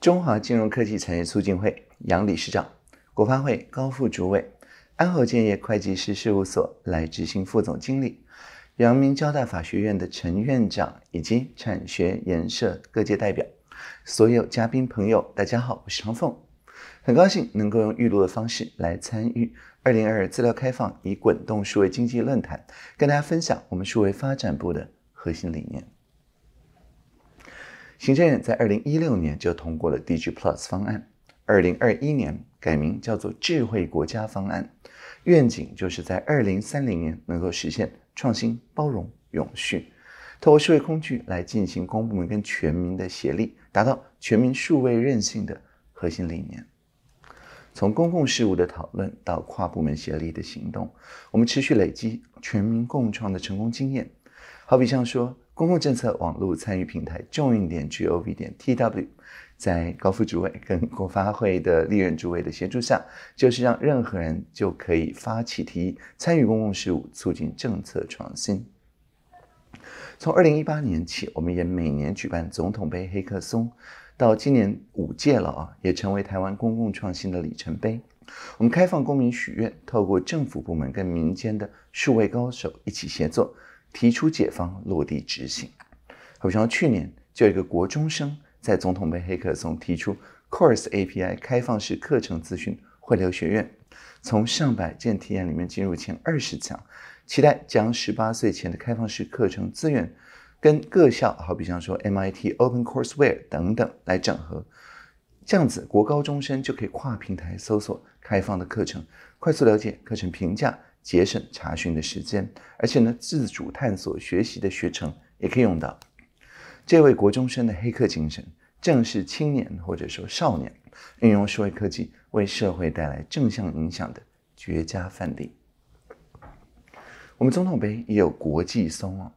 中华金融科技产业促进会杨理事长，国发会高副主委，安侯建业会计师事务所来执行副总经理，阳明交大法学院的陈院长以及产学研社各界代表，所有嘉宾朋友，大家好，我是唐凤，很高兴能够用预录的方式来参与二零二二资料开放以滚动数位经济论坛，跟大家分享我们数位发展部的核心理念。行政院在2016年就通过了 d g Plus 方案，2021年改名叫做智慧国家方案，愿景就是在2030年能够实现创新、包容、永续，透过数位工具来进行公部门跟全民的协力，达到全民数位韧性的核心理念。从公共事务的讨论到跨部门协力的行动，我们持续累积全民共创的成功经验。好比像说，公共政策网络参与平台，重运点 gov 点 tw，在高副主委跟国发会的历任主委的协助下，就是让任何人就可以发起提议，参与公共事务，促进政策创新。从二零一八年起，我们也每年举办总统杯黑客松，到今年五届了啊，也成为台湾公共创新的里程碑。我们开放公民许愿，透过政府部门跟民间的数位高手一起协作。提出、解方落地、执行。好像去年，就有一个国中生在总统杯黑客松提出，Course API 开放式课程资讯汇流学院，从上百件提案里面进入前二十强，期待将十八岁前的开放式课程资源跟各校，好比像说 MIT OpenCourseWare 等等来整合，这样子国高中生就可以跨平台搜索开放的课程，快速了解课程评价。节省查询的时间，而且呢，自主探索学习的学程也可以用到。这位国中生的黑客精神，正是青年或者说少年运用社会科技为社会带来正向影响的绝佳范例。我们总统杯也有国际松啊，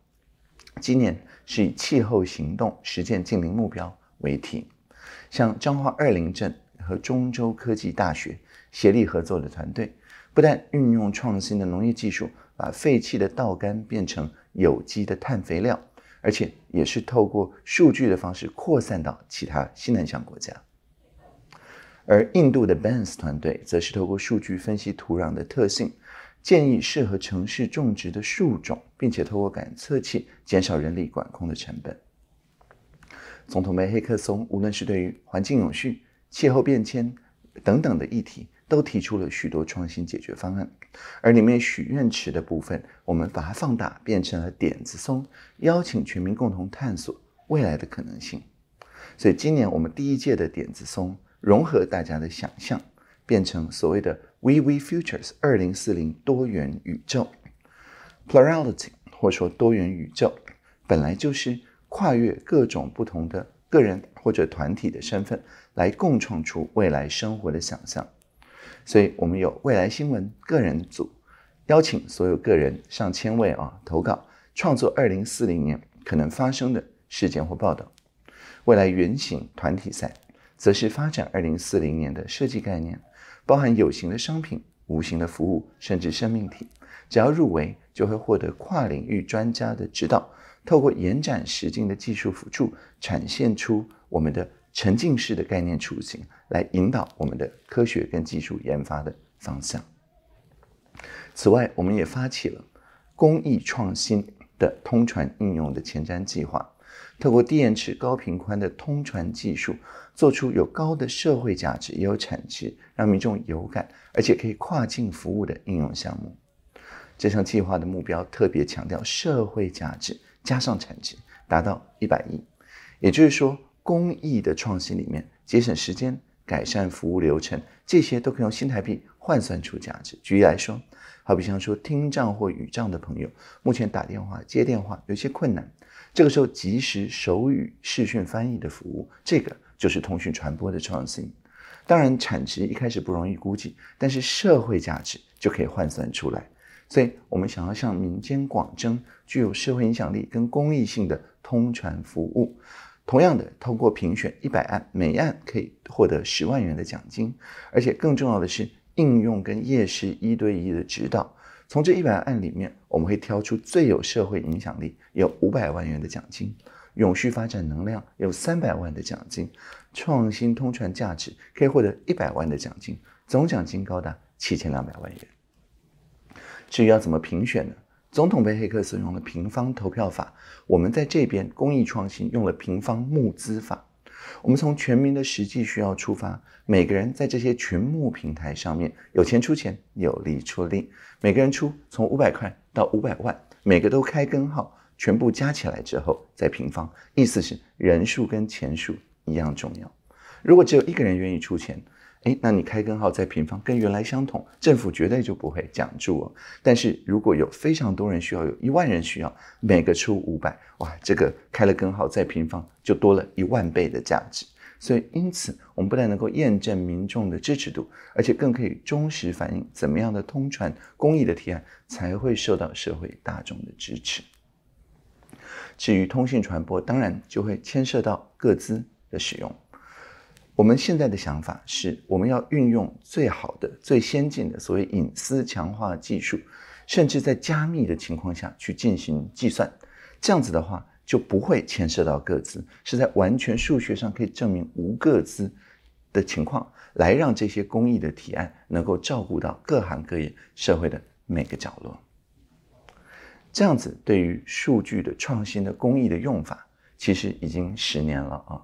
今年是以气候行动实践近零目标为题，像彰化二林镇和中州科技大学协力合作的团队。不但运用创新的农业技术，把废弃的稻杆变成有机的碳肥料，而且也是透过数据的方式扩散到其他西南向国家。而印度的 Bans 团队则是透过数据分析土壤的特性，建议适合城市种植的树种，并且透过感测器减少人力管控的成本。总统杯黑客松，无论是对于环境永续、气候变迁等等的议题。都提出了许多创新解决方案，而里面许愿池的部分，我们把它放大，变成了点子松，邀请全民共同探索未来的可能性。所以今年我们第一届的点子松，融合大家的想象，变成所谓的 “VV Futures 二零四零多元宇宙 （Plurality）”，或说多元宇宙，本来就是跨越各种不同的个人或者团体的身份，来共创出未来生活的想象。所以我们有未来新闻个人组，邀请所有个人上千位啊投稿创作二零四零年可能发生的事件或报道。未来原型团体赛，则是发展二零四零年的设计概念，包含有形的商品、无形的服务，甚至生命体。只要入围，就会获得跨领域专家的指导，透过延展实境的技术辅助，展现出我们的。沉浸式的概念雏形来引导我们的科学跟技术研发的方向。此外，我们也发起了公益创新的通传应用的前瞻计划，透过低延迟、高频宽的通传技术，做出有高的社会价值也有产值，让民众有感，而且可以跨境服务的应用项目。这项计划的目标特别强调社会价值加上产值达到一百亿，也就是说。公益的创新里面，节省时间、改善服务流程，这些都可以用新台币换算出价值。举例来说，好比像说听障或语障的朋友，目前打电话、接电话有些困难，这个时候及时手语视讯翻译的服务，这个就是通讯传播的创新。当然，产值一开始不容易估计，但是社会价值就可以换算出来。所以我们想要向民间广征具有社会影响力跟公益性的通传服务。同样的，通过评选一百案，每案可以获得十万元的奖金，而且更重要的是应用跟夜市一对一的指导。从这一百案里面，我们会挑出最有社会影响力，有五百万元的奖金；永续发展能量有三百万的奖金；创新通传价值可以获得一百万的奖金，总奖金高达七千两百万元。至于要怎么评选呢？总统被黑客使用了平方投票法，我们在这边公益创新用了平方募资法，我们从全民的实际需要出发，每个人在这些群募平台上面有钱出钱，有力出力，每个人出从五百块到五百万，每个都开根号，全部加起来之后再平方，意思是人数跟钱数一样重要。如果只有一个人愿意出钱。哎，那你开根号再平方跟原来相同，政府绝对就不会讲住哦。但是如果有非常多人需要，有一万人需要，每个出五百，哇，这个开了根号再平方就多了一万倍的价值。所以，因此我们不但能够验证民众的支持度，而且更可以忠实反映怎么样的通传公益的提案才会受到社会大众的支持。至于通信传播，当然就会牵涉到各自的使用。我们现在的想法是，我们要运用最好的、最先进的所谓隐私强化技术，甚至在加密的情况下去进行计算。这样子的话，就不会牵涉到各自，是在完全数学上可以证明无各自的情况，来让这些公益的提案能够照顾到各行各业、社会的每个角落。这样子对于数据的创新的公益的用法，其实已经十年了啊。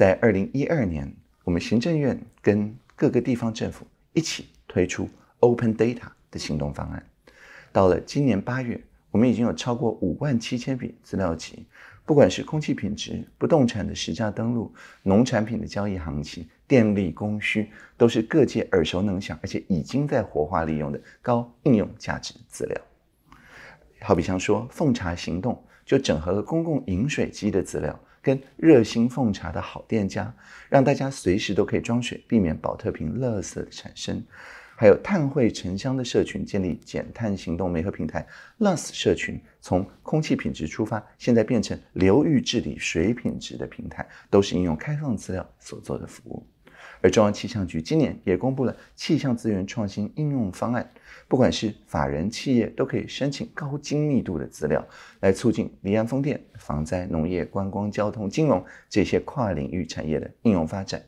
在二零一二年，我们行政院跟各个地方政府一起推出 Open Data 的行动方案。到了今年八月，我们已经有超过五万七千笔资料集，不管是空气品质、不动产的实价登录、农产品的交易行情、电力供需，都是各界耳熟能详，而且已经在活化利用的高应用价值资料。好比像说奉茶行动，就整合了公共饮水机的资料。跟热心奉茶的好店家，让大家随时都可以装水，避免保特瓶垃圾的产生。还有碳汇沉香的社群建立减碳行动媒合平台 l u s 社群从空气品质出发，现在变成流域治理水品质的平台，都是应用开放资料所做的服务。而中央气象局今年也公布了气象资源创新应用方案，不管是法人企业都可以申请高精密度的资料，来促进离岸风电、防灾、农业、观光、交通、金融这些跨领域产业的应用发展。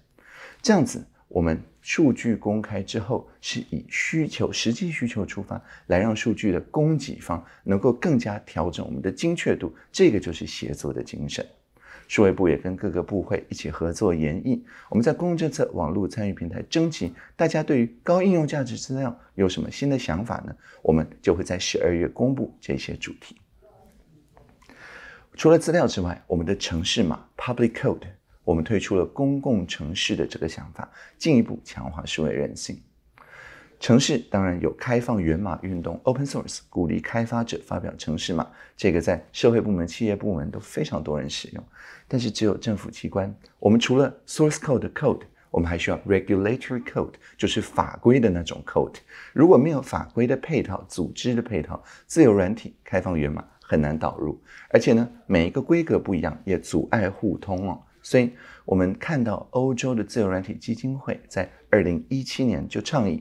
这样子，我们数据公开之后，是以需求、实际需求出发，来让数据的供给方能够更加调整我们的精确度，这个就是协作的精神。数位部也跟各个部会一起合作研议。我们在公共政策网络参与平台征集大家对于高应用价值资料有什么新的想法呢？我们就会在十二月公布这些主题。除了资料之外，我们的城市码 （Public Code） 我们推出了公共城市的这个想法，进一步强化数位韧性。城市当然有开放源码运动 （Open Source），鼓励开发者发表城市码。这个在社会部门、企业部门都非常多人使用。但是只有政府机关，我们除了 source code 的 code，我们还需要 regulatory code，就是法规的那种 code。如果没有法规的配套、组织的配套，自由软体、开放源码很难导入。而且呢，每一个规格不一样，也阻碍互通哦。所以我们看到欧洲的自由软体基金会在二零一七年就倡议。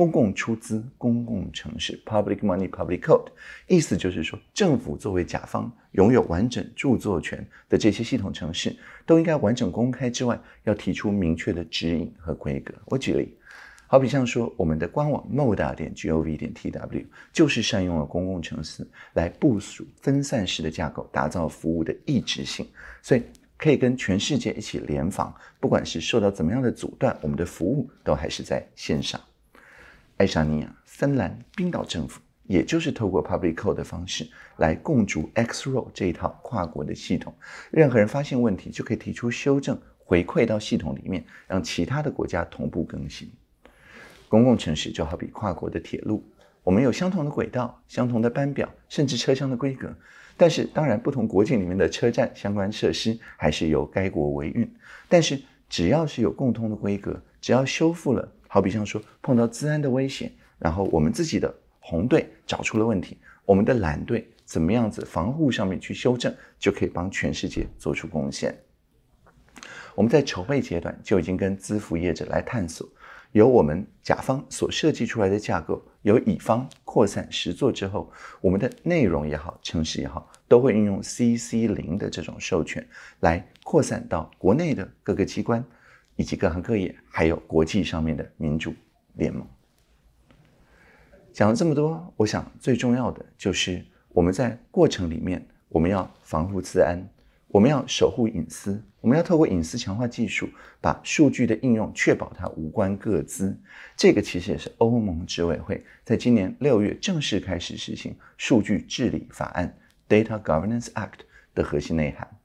公共出资、公共城市 （public money, public code），意思就是说，政府作为甲方，拥有完整著作权的这些系统、城市都应该完整公开之外，要提出明确的指引和规格。我举例，好比像说，我们的官网 moda. 点 g o v. 点 t w，就是善用了公共城市来部署分散式的架构，打造服务的一致性，所以可以跟全世界一起联防。不管是受到怎么样的阻断，我们的服务都还是在线上。爱沙尼亚、芬兰、冰岛政府，也就是透过 public code 的方式来共筑 X-Road 这一套跨国的系统。任何人发现问题，就可以提出修正，回馈到系统里面，让其他的国家同步更新。公共城市就好比跨国的铁路，我们有相同的轨道、相同的班表，甚至车厢的规格。但是，当然不同国境里面的车站相关设施还是由该国维运。但是，只要是有共通的规格，只要修复了。好比像说碰到治安的危险，然后我们自己的红队找出了问题，我们的蓝队怎么样子防护上面去修正，就可以帮全世界做出贡献。我们在筹备阶段就已经跟资服业者来探索，由我们甲方所设计出来的架构，由乙方扩散实做之后，我们的内容也好，城市也好，都会运用 C C 零的这种授权来扩散到国内的各个机关。以及各行各业，还有国际上面的民主联盟。讲了这么多，我想最重要的就是我们在过程里面，我们要防护自安，我们要守护隐私，我们要透过隐私强化技术，把数据的应用确保它无关各自。这个其实也是欧盟执委会在今年六月正式开始实行《数据治理法案》（Data Governance Act） 的核心内涵。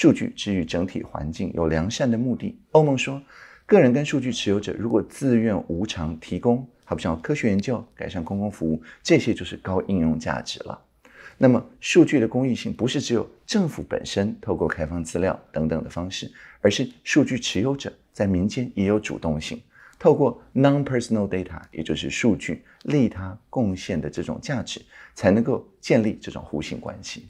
数据之于整体环境有良善的目的。欧盟说，个人跟数据持有者如果自愿无偿提供，好比像科学研究、改善公共服务，这些就是高应用价值了。那么，数据的公益性不是只有政府本身透过开放资料等等的方式，而是数据持有者在民间也有主动性，透过 non-personal data，也就是数据利他贡献的这种价值，才能够建立这种互信关系。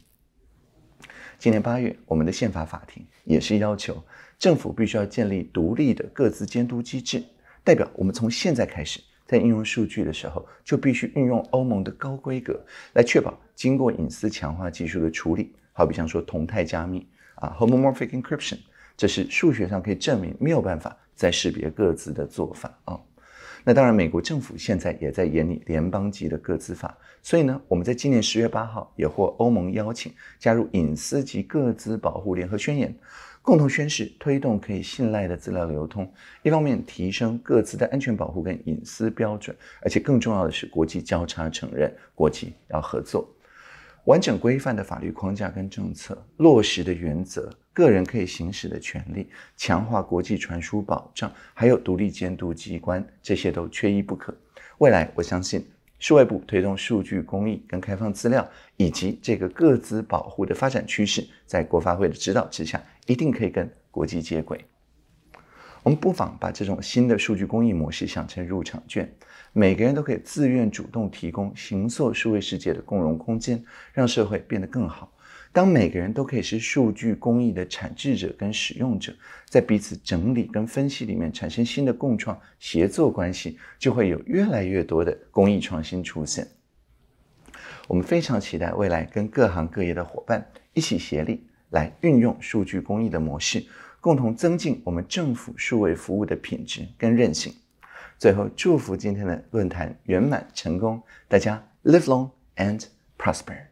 今年八月，我们的宪法法庭也是要求政府必须要建立独立的各自监督机制，代表我们从现在开始在应用数据的时候，就必须运用欧盟的高规格来确保经过隐私强化技术的处理，好比像说同态加密啊，homomorphic encryption，这是数学上可以证明没有办法再识别各自的做法啊。那当然，美国政府现在也在研拟联邦级的个资法。所以呢，我们在今年十月八号也获欧盟邀请加入隐私及个资保护联合宣言，共同宣誓推动可以信赖的资料流通，一方面提升各自的安全保护跟隐私标准，而且更重要的是国际交叉承认，国际要合作。完整规范的法律框架跟政策落实的原则，个人可以行使的权利，强化国际传输保障，还有独立监督机关，这些都缺一不可。未来我相信，数位部推动数据公益跟开放资料，以及这个各自保护的发展趋势，在国发会的指导之下，一定可以跟国际接轨。我们不妨把这种新的数据公益模式想成入场券，每个人都可以自愿主动提供行塑数位世界的共融空间，让社会变得更好。当每个人都可以是数据公益的产制者跟使用者，在彼此整理跟分析里面产生新的共创协作关系，就会有越来越多的公益创新出现。我们非常期待未来跟各行各业的伙伴一起协力来运用数据公益的模式。共同增进我们政府数位服务的品质跟韧性。最后，祝福今天的论坛圆满成功，大家 live long and prosper。